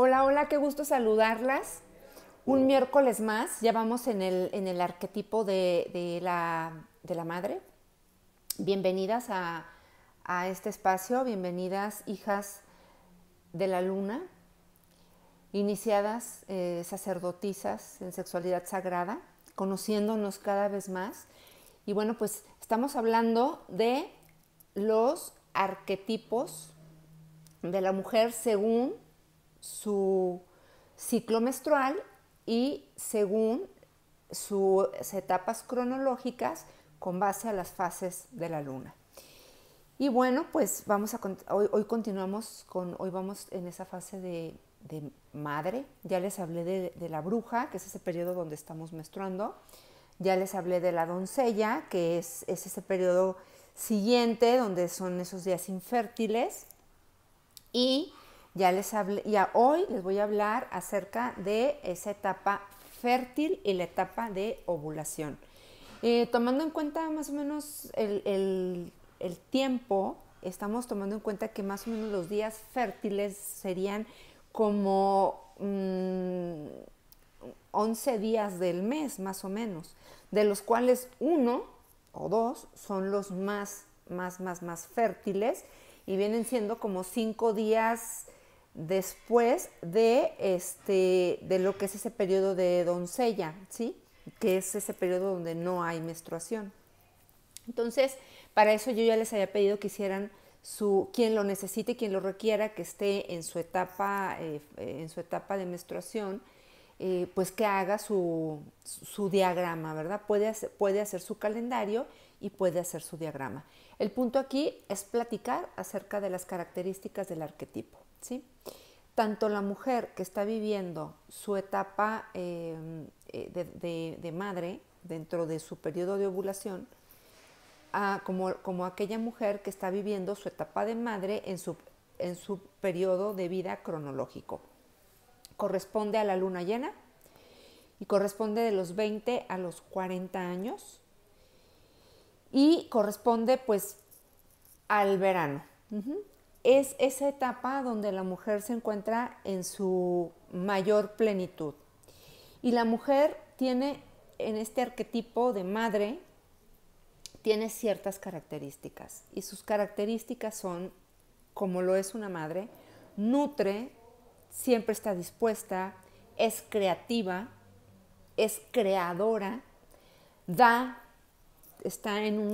Hola, hola, qué gusto saludarlas. Un miércoles más, ya vamos en el, en el arquetipo de, de, la, madre. Bienvenidas a, este espacio, bienvenidas hijas de la luna, iniciadas eh, sacerdotisas en sexualidad sagrada, conociéndonos cada vez más. Y bueno, pues estamos hablando de los arquetipos de la mujer según su ciclo menstrual y según sus etapas cronológicas con base a las fases de la luna. Y bueno, pues vamos a, hoy, hoy continuamos con, hoy vamos en esa fase de, madre, ya les hablé de, la bruja, que es ese periodo donde estamos menstruando, ya les hablé de la doncella, que es, es ese periodo siguiente donde son esos días infértiles, y ya les ya hoy les voy a hablar acerca de esa etapa fértil y la etapa de ovulación. Eh, tomando en cuenta más o menos el, tiempo, estamos tomando en cuenta que más o menos los días fértiles serían como 11 mm, días del mes, más o menos, de los cuales uno o dos son los más, más, más, más fértiles y vienen siendo como 5 días después de, este, de lo que es ese periodo de doncella, ¿sí? Que es ese periodo donde no hay menstruación. Entonces, para eso yo ya les había pedido que hicieran su, quien lo necesite, quien lo requiera, que esté en su etapa, eh, en su etapa de menstruación, eh, pues que haga su, su diagrama, ¿verdad? Puede puede hacer su calendario y puede hacer su diagrama. El punto aquí es platicar acerca de las características del arquetipo. ¿sí? Tanto la mujer que está viviendo su etapa eh, eh, de, madre dentro de su periodo de ovulación, como, aquella mujer que está viviendo su etapa de madre en su, en su periodo de vida cronológico. Corresponde a la luna llena y corresponde de los 20 a los 40 años y corresponde pues al verano es esa etapa donde la mujer se encuentra en su mayor plenitud. Y la mujer tiene en este arquetipo de madre, tiene ciertas características. Y sus características son, como lo es una madre, nutre, siempre está dispuesta, es creativa, es creadora, da, está en un,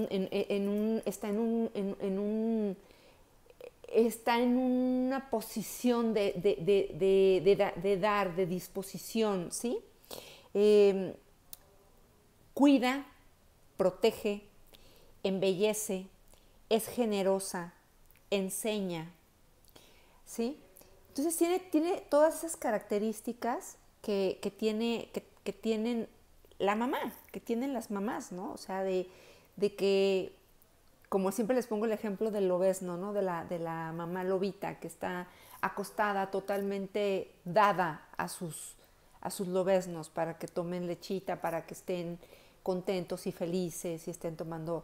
un, está en un está en una posición de, dar, de disposición, ¿sí? Em, cuida, protege, embellece, es generosa, enseña, ¿sí? Entonces tiene, tiene todas esas características que, tiene, tienen la mamá, que tienen las mamás, ¿no? O sea, de, de que como siempre les pongo el ejemplo del lobesno, ¿no? De la, de la mamá lobita que está acostada, totalmente dada a sus, a sus lobesnos para que tomen lechita, para que estén contentos y felices y estén tomando,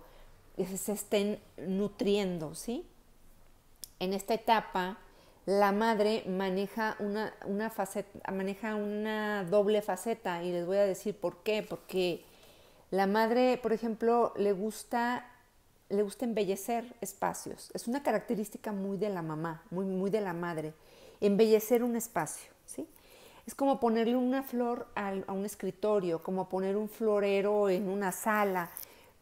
se estén nutriendo, ¿sí? En esta etapa, la madre maneja una, faceta, maneja una doble faceta y les voy a decir por qué, porque la madre, por ejemplo, le gusta le gusta embellecer espacios. Es una característica muy de la mamá, muy, muy de la madre. Embellecer un espacio, ¿sí? Es como ponerle una flor a un escritorio, como poner un florero en una sala,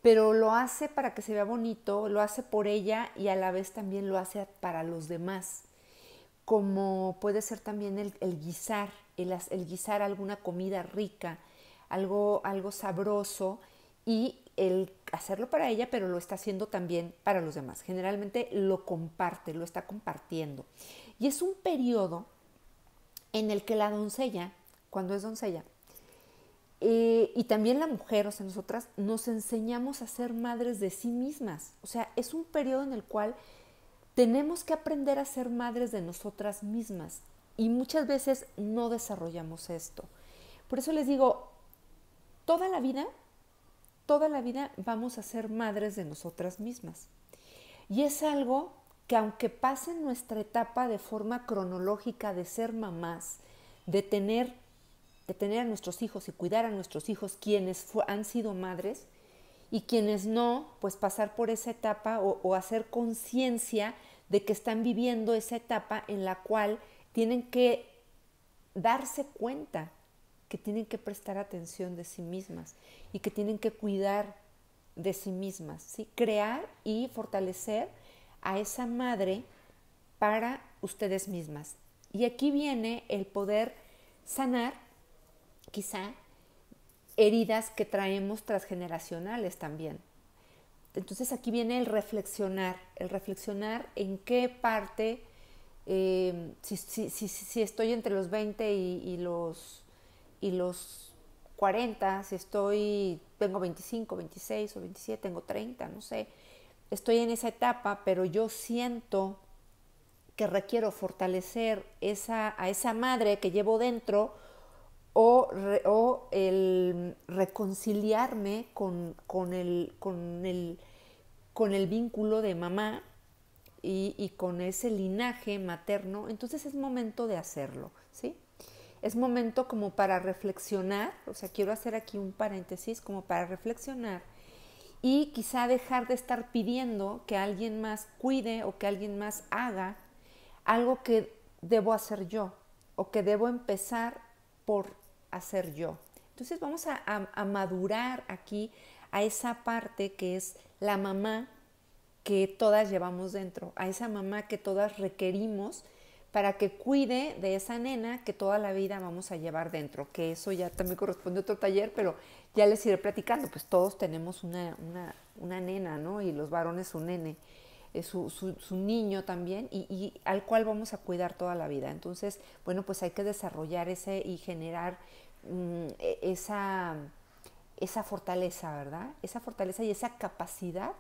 pero lo hace para que se vea bonito, lo hace por ella y a la vez también lo hace para los demás. Como puede ser también el, guisar, el, el guisar alguna comida rica, algo, algo sabroso y el hacerlo para ella, pero lo está haciendo también para los demás. Generalmente lo comparte, lo está compartiendo. Y es un periodo en el que la doncella, cuando es doncella, eh, y también la mujer, o sea, nosotras nos enseñamos a ser madres de sí mismas. O sea, es un periodo en el cual tenemos que aprender a ser madres de nosotras mismas. Y muchas veces no desarrollamos esto. Por eso les digo, toda la vida toda la vida vamos a ser madres de nosotras mismas. Y es algo que aunque pase nuestra etapa de forma cronológica de ser mamás, de tener, de tener a nuestros hijos y cuidar a nuestros hijos quienes han sido madres, y quienes no, pues pasar por esa etapa o, o hacer conciencia de que están viviendo esa etapa en la cual tienen que darse cuenta que tienen que prestar atención de sí mismas y que tienen que cuidar de sí mismas, ¿sí? crear y fortalecer a esa madre para ustedes mismas. Y aquí viene el poder sanar, quizá, heridas que traemos transgeneracionales también. Entonces aquí viene el reflexionar, el reflexionar en qué parte, eh, si, estoy entre los 20 y los y los 40, si estoy, tengo 25, 26 o 27, tengo 30, no sé, estoy en esa etapa, pero yo siento que requiero fortalecer esa, a esa madre que llevo dentro o, el reconciliarme con, con, el, con, el, con el vínculo de mamá y, y, con ese linaje materno, entonces es momento de hacerlo, ¿sí? es momento como para reflexionar, o sea, quiero hacer aquí un paréntesis como para reflexionar y quizá dejar de estar pidiendo que alguien más cuide o que alguien más haga algo que debo hacer yo o que debo empezar por hacer yo. Entonces vamos a, madurar aquí a esa parte que es la mamá que todas llevamos dentro, a esa mamá que todas requerimos para que cuide de esa nena que toda la vida vamos a llevar dentro, que eso ya también corresponde a otro taller, pero ya les iré platicando, pues todos tenemos una, nena, ¿no? Y los varones un nene, es eh, su, niño también, y, al cual vamos a cuidar toda la vida. Entonces, bueno, pues hay que desarrollar ese y generar mm, e, esa, esa fortaleza, ¿verdad? Esa fortaleza y esa capacidad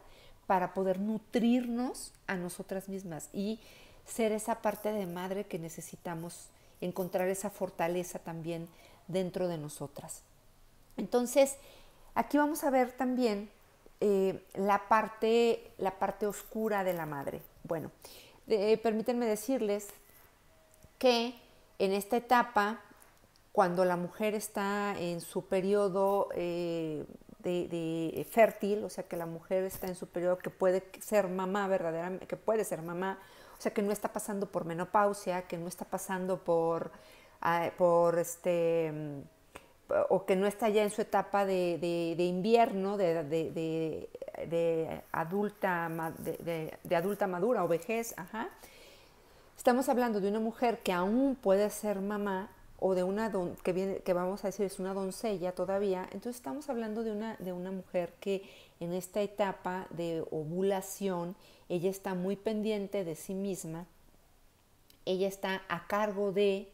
para poder nutrirnos a nosotras mismas. Y ser esa parte de madre que necesitamos, encontrar esa fortaleza también dentro de nosotras. Entonces, aquí vamos a ver también eh, la, parte, la parte oscura de la madre. Bueno, eh, permítanme decirles que en esta etapa, cuando la mujer está en su periodo eh, de, fértil, o sea que la mujer está en su periodo que puede ser mamá verdaderamente, que puede ser mamá o sea, que no está pasando por menopausia, que no está pasando por, ah, por este, mm, o que no está ya en su etapa de, invierno, de, adulta, de, adulta madura o vejez. Ajá. Estamos hablando de una mujer que aún puede ser mamá o de una que, viene, que vamos a decir es una doncella todavía. Entonces estamos hablando de una, de una mujer que en esta etapa de ovulación, ella está muy pendiente de sí misma, ella está a cargo de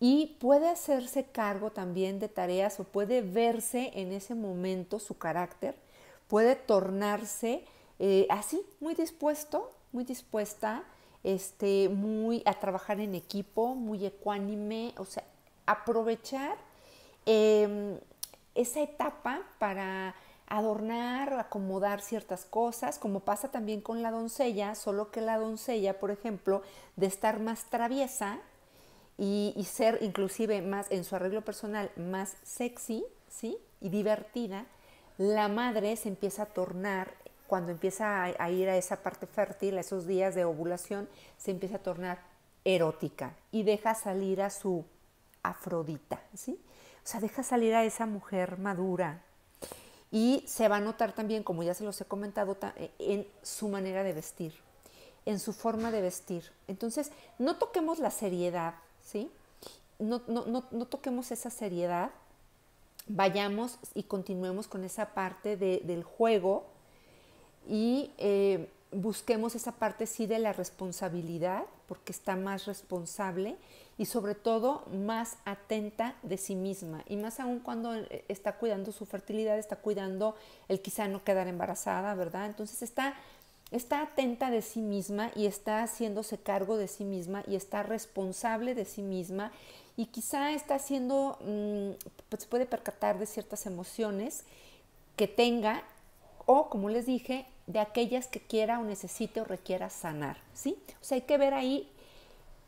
y puede hacerse cargo también de tareas o puede verse en ese momento su carácter, puede tornarse eh, así, muy dispuesto, muy dispuesta, este, muy a trabajar en equipo, muy ecuánime, o sea, aprovechar em, esa etapa para adornar, acomodar ciertas cosas, como pasa también con la doncella, solo que la doncella, por ejemplo, de estar más traviesa y, ser inclusive más en su arreglo personal más sexy, ¿sí? Y divertida, la madre se empieza a tornar cuando empieza a, ir a esa parte fértil, a esos días de ovulación, se empieza a tornar erótica y deja salir a su Afrodita, ¿sí? O sea, deja salir a esa mujer madura, y se va a notar también, como ya se los he comentado, eh, en su manera de vestir, en su forma de vestir. Entonces, no toquemos la seriedad, ¿sí? No, no, no, toquemos esa seriedad, vayamos y continuemos con esa parte del juego y eh, busquemos esa parte sí de la responsabilidad porque está más responsable y sobre todo más atenta de sí misma. Y más aún cuando eh, está cuidando su fertilidad, está cuidando el quizá no quedar embarazada, ¿verdad? Entonces está, está atenta de sí misma y está haciéndose cargo de sí misma y está responsable de sí misma y quizá está haciendo, mm, pues se puede percatar de ciertas emociones que tenga o, como les dije, de aquellas que quiera o necesite o requiera sanar, ¿sí? O sea, hay que ver ahí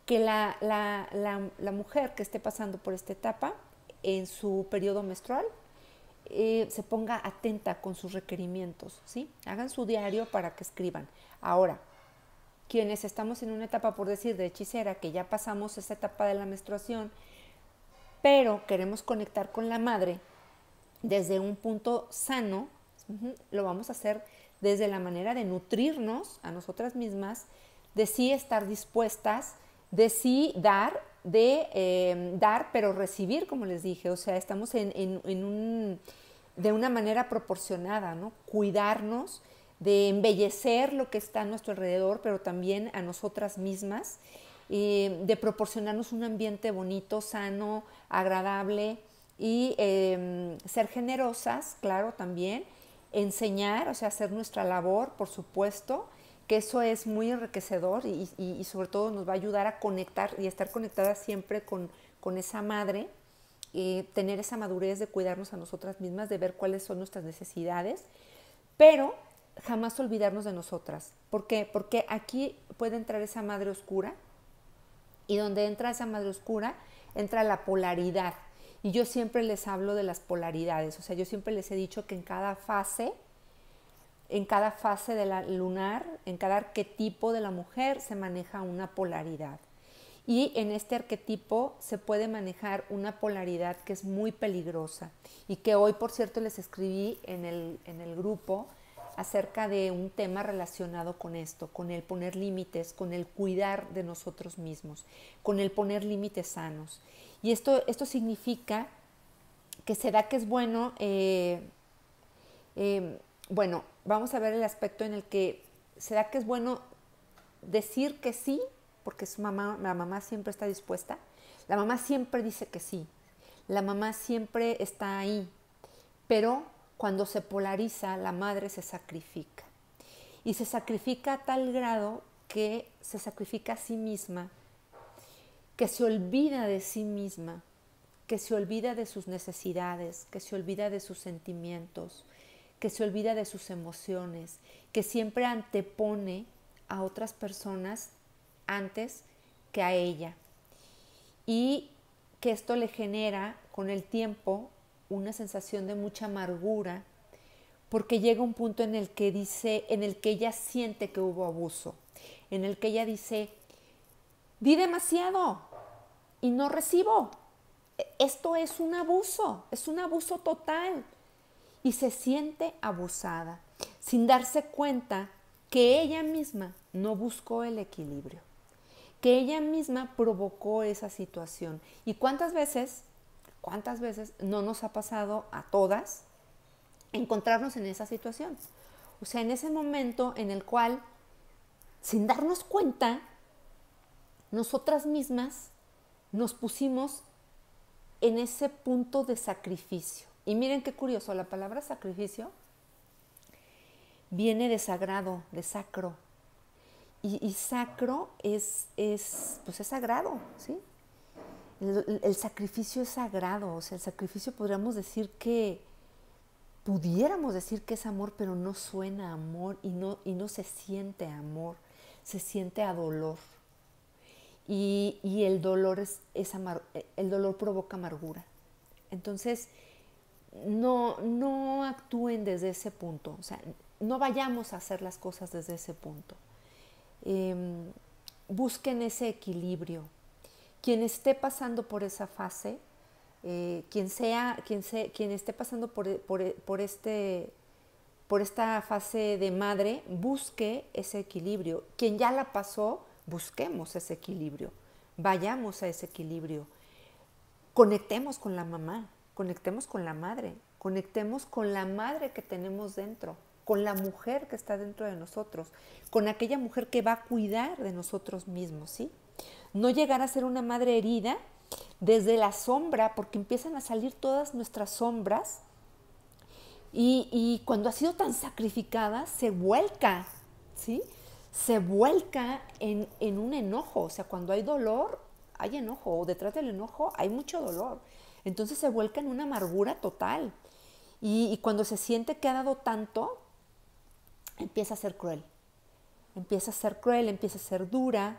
que la, la, mujer que esté pasando por esta etapa en su periodo menstrual eh, se ponga atenta con sus requerimientos, ¿sí? Hagan su diario para que escriban. Ahora, quienes estamos en una etapa, por decir, de hechicera, que ya pasamos esa etapa de la menstruación, pero queremos conectar con la madre desde un punto sano, lo vamos a hacer desde la manera de nutrirnos a nosotras mismas, de sí estar dispuestas, de sí dar, de em, dar pero recibir, como les dije, o sea, estamos en, un, de una manera proporcionada, Cuidarnos, de embellecer lo que está a nuestro alrededor, pero también a nosotras mismas, de proporcionarnos un ambiente bonito, sano, agradable y em, ser generosas, claro, también, enseñar, o sea, hacer nuestra labor, por supuesto, que eso es muy enriquecedor y, sobre todo nos va a ayudar a conectar y estar conectada siempre con, esa madre, eh, tener esa madurez de cuidarnos a nosotras mismas, de ver cuáles son nuestras necesidades, pero jamás olvidarnos de nosotras. ¿Por qué? Porque aquí puede entrar esa madre oscura y donde entra esa madre oscura entra la polaridad y yo siempre les hablo de las polaridades, o sea, yo siempre les he dicho que en cada fase, en cada fase de la lunar, en cada arquetipo de la mujer se maneja una polaridad. Y en este arquetipo se puede manejar una polaridad que es muy peligrosa y que hoy, por cierto, les escribí en el, en el grupo acerca de un tema relacionado con esto, con el poner límites, con el cuidar de nosotros mismos, con el poner límites sanos. Y esto, esto significa que será que es bueno, eh, eh, bueno, vamos a ver el aspecto en el que será que es bueno decir que sí, porque su mamá, la mamá siempre está dispuesta, la mamá siempre dice que sí, la mamá siempre está ahí, pero cuando se polariza, la madre se sacrifica. Y se sacrifica a tal grado que se sacrifica a sí misma, que se olvida de sí misma, que se olvida de sus necesidades, que se olvida de sus sentimientos, que se olvida de sus emociones, que siempre antepone a otras personas antes que a ella. Y que esto le genera con el tiempo una sensación de mucha amargura porque llega un punto en el que dice, en el que ella siente que hubo abuso, en el que ella dice, di demasiado y no recibo. Esto es un abuso, es un abuso total. Y se siente abusada, sin darse cuenta que ella misma no buscó el equilibrio, que ella misma provocó esa situación. ¿Y cuántas veces ¿Cuántas veces no nos ha pasado a todas encontrarnos en esa situación? O sea, en ese momento en el cual, sin darnos cuenta, nosotras mismas nos pusimos en ese punto de sacrificio. Y miren qué curioso, la palabra sacrificio viene de sagrado, de sacro. Y, y sacro es, es, pues es sagrado, ¿sí? El, sacrificio es sagrado, o sea, el sacrificio podríamos decir que, pudiéramos decir que es amor, pero no suena amor y no, y no se siente amor, se siente a dolor. Y, el, dolor es, es el dolor provoca amargura. Entonces, no, no actúen desde ese punto, o sea, no vayamos a hacer las cosas desde ese punto. Em, busquen ese equilibrio quien esté pasando por esa fase, eh, quien, sea, quien, quien esté pasando por, por, este, por esta fase de madre, busque ese equilibrio. Quien ya la pasó, busquemos ese equilibrio, vayamos a ese equilibrio, conectemos con la mamá, conectemos con la madre, conectemos con la madre que tenemos dentro, con la mujer que está dentro de nosotros, con aquella mujer que va a cuidar de nosotros mismos, ¿sí? No llegar a ser una madre herida desde la sombra, porque empiezan a salir todas nuestras sombras y, cuando ha sido tan sacrificada se vuelca, ¿sí? Se vuelca en, un enojo, o sea, cuando hay dolor, hay enojo, o detrás del enojo hay mucho dolor. Entonces se vuelca en una amargura total. y, cuando se siente que ha dado tanto, empieza a ser cruel. Empieza a ser cruel, empieza a ser dura,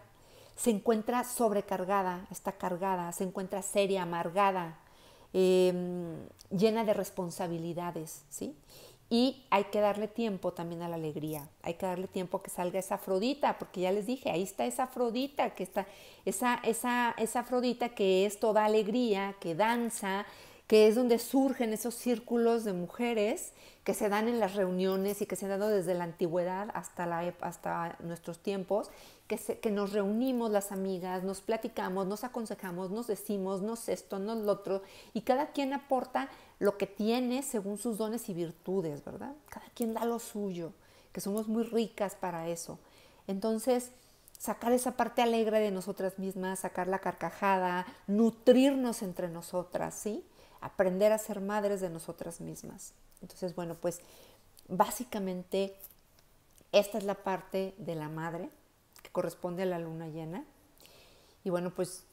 se encuentra sobrecargada, está cargada, se encuentra seria, amargada, em, llena de responsabilidades, ¿sí? Y hay que darle tiempo también a la alegría, hay que darle tiempo a que salga esa Afrodita, porque ya les dije, ahí está esa Afrodita, que está, esa, esa, esa Afrodita que es toda alegría, que danza, que es donde surgen esos círculos de mujeres que se dan en las reuniones y que se han dado desde la antigüedad hasta, la, hasta nuestros tiempos que, nos reunimos las amigas, nos platicamos, nos aconsejamos, nos decimos, nos esto, nos lo otro, y cada quien aporta lo que tiene según sus dones y virtudes, ¿verdad? Cada quien da lo suyo, que somos muy ricas para eso. Entonces, sacar esa parte alegre de nosotras mismas, sacar la carcajada, nutrirnos entre nosotras, ¿sí? Aprender a ser madres de nosotras mismas. Entonces, bueno, pues básicamente esta es la parte de la madre, que corresponde a la luna llena. Y bueno, pues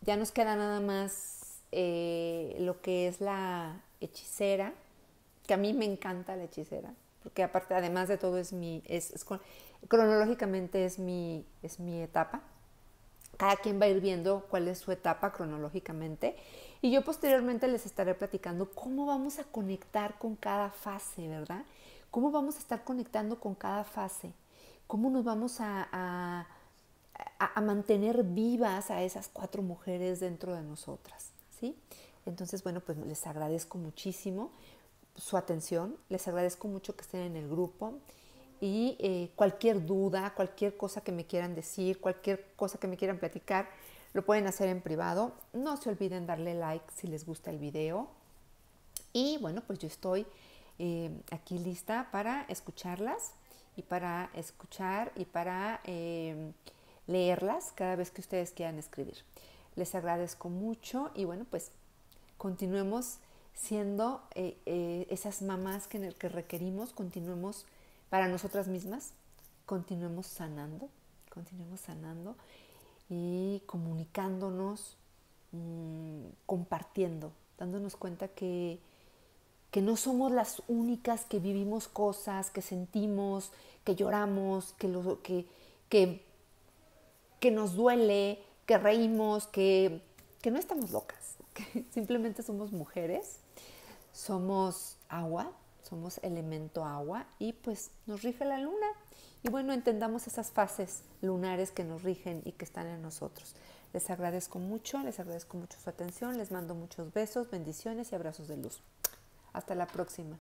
ya nos queda nada más eh, lo que es la hechicera, que a mí me encanta la hechicera, porque aparte, además de todo, es mi, cronológicamente es mi, es mi etapa. Cada quien va a ir viendo cuál es su etapa cronológicamente. Y yo posteriormente les estaré platicando cómo vamos a conectar con cada fase, ¿verdad? ¿Cómo vamos a estar conectando con cada fase? cómo nos vamos a, mantener vivas a esas cuatro mujeres dentro de nosotras. ¿sí? Entonces, bueno, pues les agradezco muchísimo su atención, les agradezco mucho que estén en el grupo y eh, cualquier duda, cualquier cosa que me quieran decir, cualquier cosa que me quieran platicar, lo pueden hacer en privado. No se olviden darle like si les gusta el video. Y bueno, pues yo estoy eh, aquí lista para escucharlas y para escuchar y para eh, leerlas cada vez que ustedes quieran escribir. Les agradezco mucho y bueno, pues continuemos siendo eh, eh, esas mamás que, en el que requerimos, continuemos para nosotras mismas, continuemos sanando, continuemos sanando y comunicándonos, mm, compartiendo, dándonos cuenta que que no somos las únicas que vivimos cosas, que sentimos, que lloramos, que, lo, que, que, que nos duele, que reímos, que, que no estamos locas, que simplemente somos mujeres, somos agua, somos elemento agua y pues nos rige la luna. Y bueno, entendamos esas fases lunares que nos rigen y que están en nosotros. Les agradezco mucho, les agradezco mucho su atención, les mando muchos besos, bendiciones y abrazos de luz. Hasta la próxima.